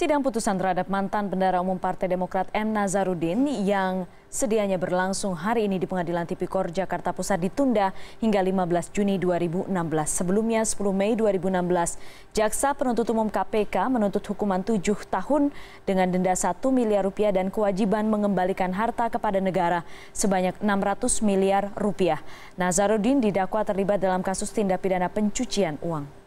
Sidang putusan terhadap mantan bendara umum Partai Demokrat M. Nazarudin yang sedianya berlangsung hari ini di Pengadilan Tipikor Jakarta Pusat ditunda hingga 15 Juni 2016. Sebelumnya 10 Mei 2016, Jaksa Penuntut Umum KPK menuntut hukuman 7 tahun dengan denda 1 miliar rupiah dan kewajiban mengembalikan harta kepada negara sebanyak 600 miliar rupiah. Nazarudin didakwa terlibat dalam kasus tindak pidana pencucian uang.